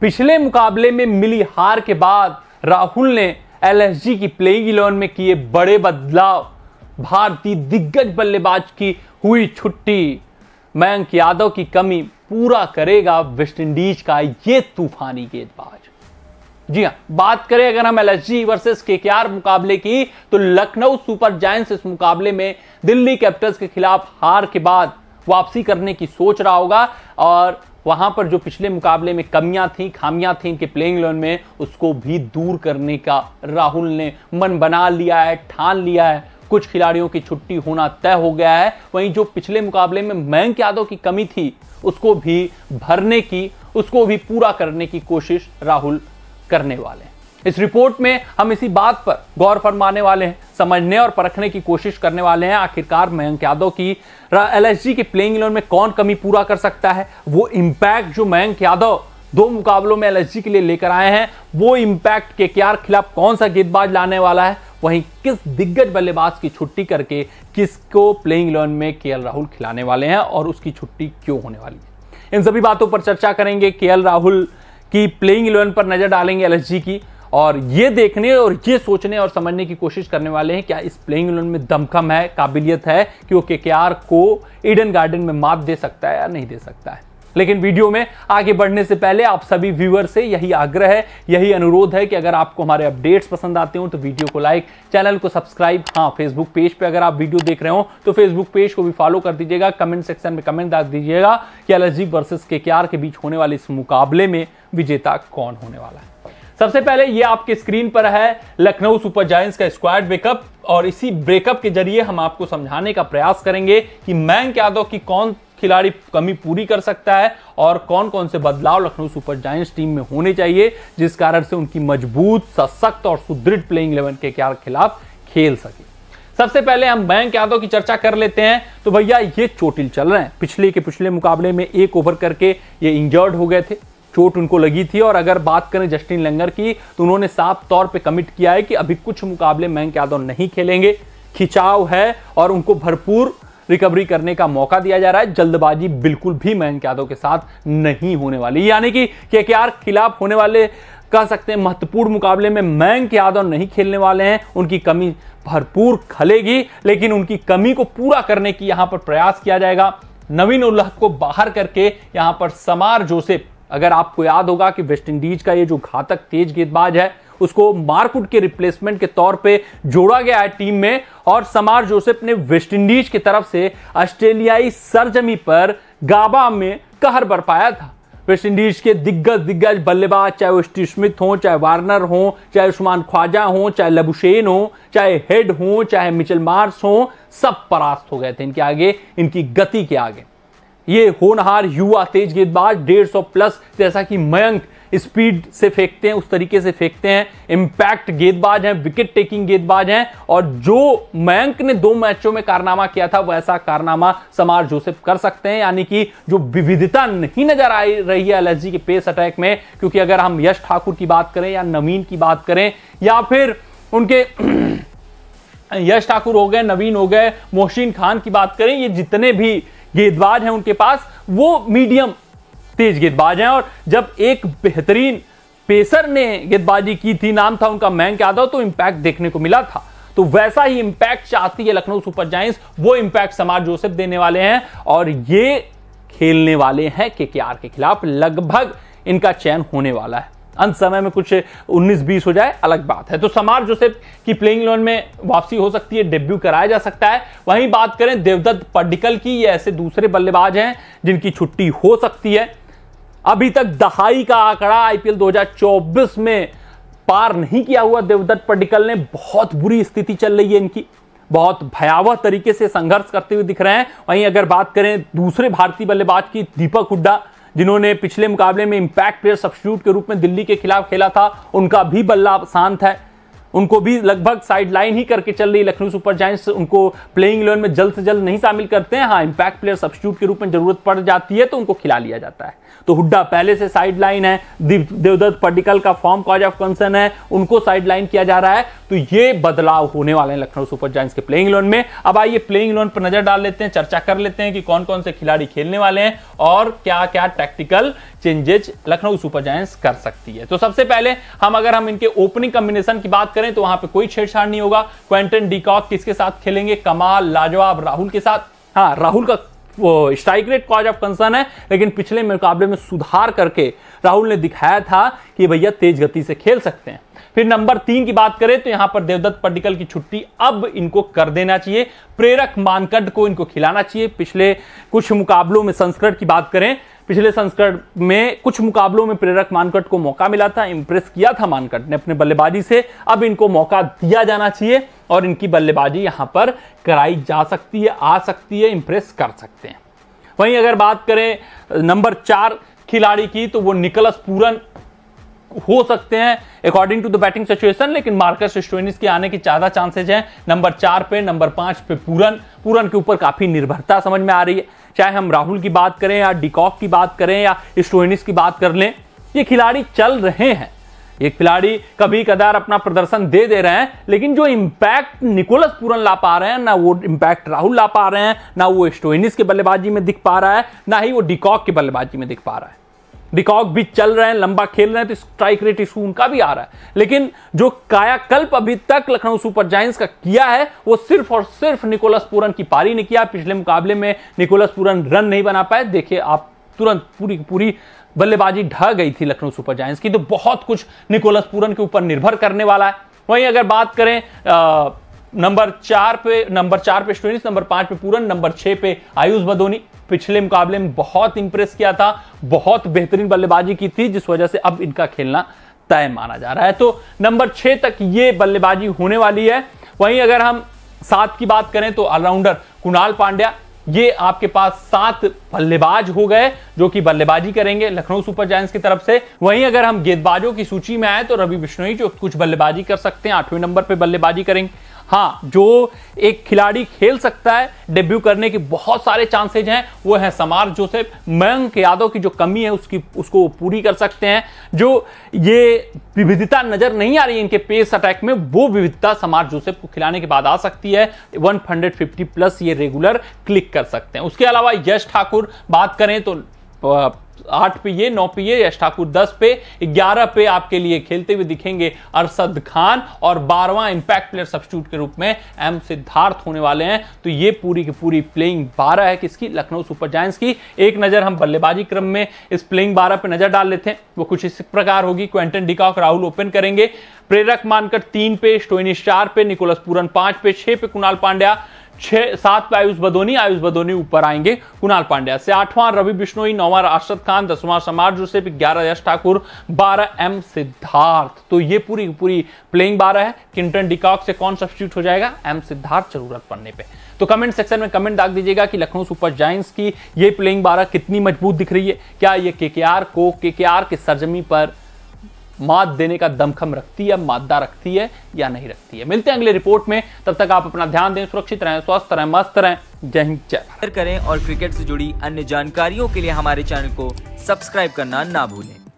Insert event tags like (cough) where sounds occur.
पिछले मुकाबले में मिली हार के बाद राहुल ने एल की प्लेइंग इलेवन में किए बड़े बदलाव भारतीय दिग्गज बल्लेबाज की हुई छुट्टी मयंक यादव की कमी पूरा करेगा वेस्टइंडीज का ये तूफानी गेंदबाज जी हाँ बात करें अगर हम एल वर्सेस के मुकाबले की तो लखनऊ सुपर जायंट्स इस मुकाबले में दिल्ली कैपिटल्स के खिलाफ हार के बाद वापसी करने की सोच रहा होगा और वहां पर जो पिछले मुकाबले में कमियां थी खामियां थी इनके प्लेइंग इलेवन में उसको भी दूर करने का राहुल ने मन बना लिया है ठान लिया है कुछ खिलाड़ियों की छुट्टी होना तय हो गया है वहीं जो पिछले मुकाबले में मयंक यादव की कमी थी उसको भी भरने की उसको भी पूरा करने की कोशिश राहुल करने वाले हैं इस रिपोर्ट में हम इसी बात पर गौर फरमाने वाले हैं समझने और परखने की कोशिश करने वाले हैं आखिरकार मयंक यादव की एल के प्लेइंग इलेवन में कौन कमी पूरा कर सकता है वो इम्पैक्ट जो मयंक यादव दो मुकाबलों में एल के लिए लेकर आए हैं वो इम्पैक्ट के क्यार खिलाफ कौन सा गेंदबाज लाने वाला है वहीं किस दिग्गज बल्लेबाज की छुट्टी करके किसको प्लेइंग इलेवन में के राहुल खिलाने वाले हैं और उसकी छुट्टी क्यों होने वाली है इन सभी बातों पर चर्चा करेंगे के राहुल की प्लेइंग इलेवन पर नजर डालेंगे एल की और ये देखने और ये सोचने और समझने की कोशिश करने वाले हैं क्या इस प्लेइंग इलेवन में दमखम है काबिलियत है कि वो केकेआर को ईडन गार्डन में मात दे सकता है या नहीं दे सकता है लेकिन वीडियो में आगे बढ़ने से पहले आप सभी व्यूअर से यही आग्रह है यही अनुरोध है कि अगर आपको हमारे अपडेट्स पसंद आते हो तो वीडियो को लाइक चैनल को सब्सक्राइब हाँ फेसबुक पेज पे अगर आप वीडियो देख रहे हो तो फेसबुक पेज को भी फॉलो कर दीजिएगा कमेंट सेक्शन में कमेंट डाल दीजिएगा कि एलर्जी वर्सेस के के बीच होने वाले इस मुकाबले में विजेता कौन होने वाला है सबसे पहले ये आपके स्क्रीन पर है लखनऊ सुपर जायंट्स का स्क्वाड ब्रेकअप और इसी ब्रेकअप के जरिए हम आपको समझाने का प्रयास करेंगे कि मयंक यादव की कौन खिलाड़ी कमी पूरी कर सकता है और कौन कौन से बदलाव लखनऊ सुपर जायंट्स टीम में होने चाहिए जिस कारण से उनकी मजबूत सशक्त और सुदृढ़ प्लेइंग इलेवन के खिलाफ खेल सके सबसे पहले हम मयंक यादव की चर्चा कर लेते हैं तो भैया ये चोटिल चल रहे हैं पिछले के पिछले मुकाबले में एक ओवर करके ये इंजर्ड हो गए थे चोट उनको लगी थी और अगर बात करें जस्टिन लंगर की तो उन्होंने साफ तौर पे कमिट किया है कि अभी कुछ मुकाबले मयंक यादव नहीं खेलेंगे खिंचाव है और उनको भरपूर रिकवरी करने का मौका दिया जा रहा है जल्दबाजी बिल्कुल भी मयंक यादव के साथ नहीं होने वाली यानी कि के खिलाफ होने वाले कह सकते हैं महत्वपूर्ण मुकाबले में मयंक यादव नहीं खेलने वाले हैं उनकी कमी भरपूर खलेगी लेकिन उनकी कमी को पूरा करने की यहां पर प्रयास किया जाएगा नवीन उल्लाह को बाहर करके यहां पर समार जोसेफ अगर आपको याद होगा कि वेस्टइंडीज का ये जो घातक तेज गेंदबाज है उसको मार्कुड के रिप्लेसमेंट के तौर पे जोड़ा गया है टीम में और समार जोसेफ ने वेस्टइंडीज की तरफ से ऑस्ट्रेलियाई सरजमी पर गाबा में कहर बरपाया था वेस्टइंडीज के दिग्गज दिग्गज बल्लेबाज चाहे वो स्टीव स्मिथ हो चाहे वार्नर हो चाहे उस्मान ख्वाजा हो चाहे लबुशेन हो चाहे हेड हो चाहे मिचल मार्स हो सब परास्त हो गए थे इनके आगे इनकी गति के आगे ये होनहार युवा तेज गेंदबाज डेढ़ सौ प्लस जैसा कि मयंक स्पीड से फेंकते हैं उस तरीके से फेंकते हैं इंपैक्ट गेंदबाज हैं विकेट टेकिंग गेंदबाज हैं और जो मयंक ने दो मैचों में कारनामा किया था वैसा कारनामा समार जोसेफ कर सकते हैं यानी कि जो विविधता नहीं नजर आ रही है एलएसजी के पेस अटैक में क्योंकि अगर हम यश ठाकुर की बात करें या नवीन की बात करें या फिर उनके (clears throat) यश ठाकुर हो गए नवीन हो गए मोहसिन खान की बात करें ये जितने भी गेंदबाज हैं उनके पास वो मीडियम तेज गेंदबाज हैं और जब एक बेहतरीन पेसर ने गेंदबाजी की थी नाम था उनका मयंक यादव तो इंपैक्ट देखने को मिला था तो वैसा ही इंपैक्ट चाहती है लखनऊ सुपर जाइंस वो इंपैक्ट समार जोसेफ देने वाले हैं और ये खेलने वाले हैं के के खिलाफ लगभग इनका चयन होने वाला है अंत समय में कुछ 19-20 हो जाए अलग बात है तो समार जोसेफ की प्लेइंग लोन में वापसी हो सकती है डेब्यू कराया जा सकता है वहीं बात करें देवदत्त पड्डिकल की ये ऐसे दूसरे बल्लेबाज हैं जिनकी छुट्टी हो सकती है अभी तक दहाई का आंकड़ा आईपीएल 2024 में पार नहीं किया हुआ देवदत्त पड्डिकल ने बहुत बुरी स्थिति चल रही है इनकी बहुत भयावह तरीके से संघर्ष करते हुए दिख रहे हैं वहीं अगर बात करें दूसरे भारतीय बल्लेबाज की दीपक हुड्डा जिन्होंने पिछले मुकाबले में इम्पैक्ट प्लेयर सब्सिट्यूट के रूप में दिल्ली के खिलाफ खेला था उनका भी बल्ला शांत है उनको भी लगभग साइड लाइन ही करके चल रही लखनऊ सुपर जाइंट्स उनको प्लेइंग इलेवन में जल्द से जल्द नहीं शामिल करते हैं हाँ इंपैक्ट प्लेयर सब्सिट्यूट के रूप में जरूरत पड़ जाती है तो उनको खिला लिया जाता है तो हुड्डा पहले से साइड लाइन है देवदत्त पडिकल का फॉर्म कॉज ऑफ कंसर्न है उनको साइड लाइन किया जा रहा है तो ये बदलाव होने वाले हैं लखनऊ सुपर जाइंट्स के प्लेइंग इलेवन में अब आइए प्लेइंग इलेवन पर नजर डाल लेते हैं चर्चा कर लेते हैं कि कौन कौन से खिलाड़ी खेलने वाले हैं और क्या क्या tactical changes Lucknow super giants कर सकती है तो सबसे पहले हम अगर हम इनके ओपनिंग कॉम्बिनेशन की बात करें तो वहां पे कोई छेड़छाड़ नहीं होगा क्वेंटन डीकॉक किसके साथ खेलेंगे कमाल लाजवाब राहुल के साथ हाँ राहुल का वो strike rate cause of concern है लेकिन पिछले मुकाबले में सुधार करके राहुल ने दिखाया था कि भैया तेज गति से खेल सकते हैं फिर नंबर तीन की बात करें तो यहां पर देवदत्त पड्डिकल की छुट्टी अब इनको कर देना चाहिए प्रेरक मानकंड को इनको खिलाना चाहिए पिछले कुछ मुकाबलों में संस्कृत की बात करें पिछले संस्करण में कुछ मुकाबलों में प्रेरक मानकट को मौका मिला था इंप्रेस किया था मानकट ने अपने बल्लेबाजी से अब इनको मौका दिया जाना चाहिए और इनकी बल्लेबाजी यहां पर कराई जा सकती है आ सकती है इंप्रेस कर सकते हैं वहीं अगर बात करें नंबर चार खिलाड़ी की तो वो निकलस पूरन हो सकते हैं according to the batting situation लेकिन मार्कस स्टोइनिस के आने के ज्यादा चांसेज हैं नंबर चार पे नंबर पांच पे पूरन पूरन के ऊपर काफी निर्भरता समझ में आ रही है चाहे हम राहुल की बात करें या डिकॉक की बात करें या स्टोइनिस की बात कर लें ये खिलाड़ी चल रहे हैं ये खिलाड़ी कभी कदार अपना प्रदर्शन दे दे रहे हैं लेकिन जो इम्पैक्ट निकोलस पूरन ला पा रहे हैं ना वो इम्पैक्ट राहुल ला पा रहे हैं ना वो स्टोइनिस के बल्लेबाजी में दिख पा रहा है ना ही वो डिकॉक की बल्लेबाजी में दिख पा रहा है डिकॉक भी चल रहे हैं लंबा खेल रहे हैं तो स्ट्राइक रेट इशू उनका भी आ रहा है लेकिन जो कायाकल्प अभी तक लखनऊ सुपर जायंट्स का किया है वो सिर्फ और सिर्फ निकोलस पूरन की पारी ने किया पिछले मुकाबले में निकोलस पूरन रन नहीं बना पाए देखिए आप तुरंत पूरी पूरी बल्लेबाजी ढह गई थी लखनऊ सुपर जायंट्स की तो बहुत कुछ निकोलस पूरन के ऊपर निर्भर करने वाला है वहीं अगर बात करें आ, नंबर चार पे नंबर चार पे स्टोनिस नंबर पांच पे पूरन नंबर छह पे आयुष बदोनी पिछले मुकाबले में बहुत इंप्रेस किया था बहुत बेहतरीन बल्लेबाजी की थी जिस वजह से अब इनका खेलना तय माना जा रहा है तो नंबर छह तक ये बल्लेबाजी होने वाली है वहीं अगर हम सात की बात करें तो ऑलराउंडर कुणाल पांड्या ये आपके पास सात बल्लेबाज हो गए जो कि बल्लेबाजी करेंगे लखनऊ सुपर जायंट्स की तरफ से वहीं अगर हम गेंदबाजों की सूची में आए तो रवि बिश्नोई जो कुछ बल्लेबाजी कर सकते हैं आठवें नंबर पर बल्लेबाजी करेंगे हाँ जो एक खिलाड़ी खेल सकता है डेब्यू करने के बहुत सारे चांसेज हैं वो हैं समार जोसेफ मयंक यादव की जो कमी है उसकी उसको पूरी कर सकते हैं जो ये विविधता नजर नहीं आ रही है इनके पेस अटैक में वो विविधता समार जोसेफ को खिलाने के बाद आ सकती है वन प्लस ये रेगुलर क्लिक कर सकते हैं उसके अलावा यश ठाकुर बात करें तो आठ पे ये नौ पे ये यश ठाकुर दस पे ग्यारह पे आपके लिए खेलते हुए दिखेंगे अरसद खान और बारवा इंपैक्ट प्लेयर सब्सिट्यूट के रूप में एम सिद्धार्थ होने वाले हैं तो ये पूरी की पूरी प्लेइंग बारह है किसकी लखनऊ सुपर जायंट्स की एक नज़र हम बल्लेबाजी क्रम में इस प्लेइंग बारह पे नज़र डाल लेते हैं वो कुछ इस प्रकार होगी क्वेंटन डिकॉक राहुल ओपन करेंगे प्रेरक मानकर तीन पे स्टोइनिश चार पे निकोलस पूरन पांच पे छह पे कुणाल पांड्या छह सात पे आयुष बदोनी आयुष बदोनी ऊपर आएंगे कुणाल पांड्या से आठवां रवि बिश्नोई नौवां राष्ट्रद खान दसवां समाज जोसेफ ग्यारह यश ठाकुर बारह एम सिद्धार्थ तो ये पूरी पूरी प्लेइंग बारह है किंटन डिकॉक से कौन सब्सिट्यूट हो जाएगा एम सिद्धार्थ जरूरत पड़ने पर तो कमेंट सेक्शन में कमेंट डाल दीजिएगा कि लखनऊ सुपर जाइंस की ये प्लेइंग बारह कितनी मजबूत दिख रही है क्या ये के को के के सरजमी पर मात देने का दमखम रखती है मादा रखती है या नहीं रखती है मिलते हैं अगले रिपोर्ट में तब तक आप अपना ध्यान दें सुरक्षित रहें स्वस्थ रहें मस्त रहें जय हिंद जय करें और क्रिकेट से जुड़ी अन्य जानकारियों के लिए हमारे चैनल को सब्सक्राइब करना ना भूलें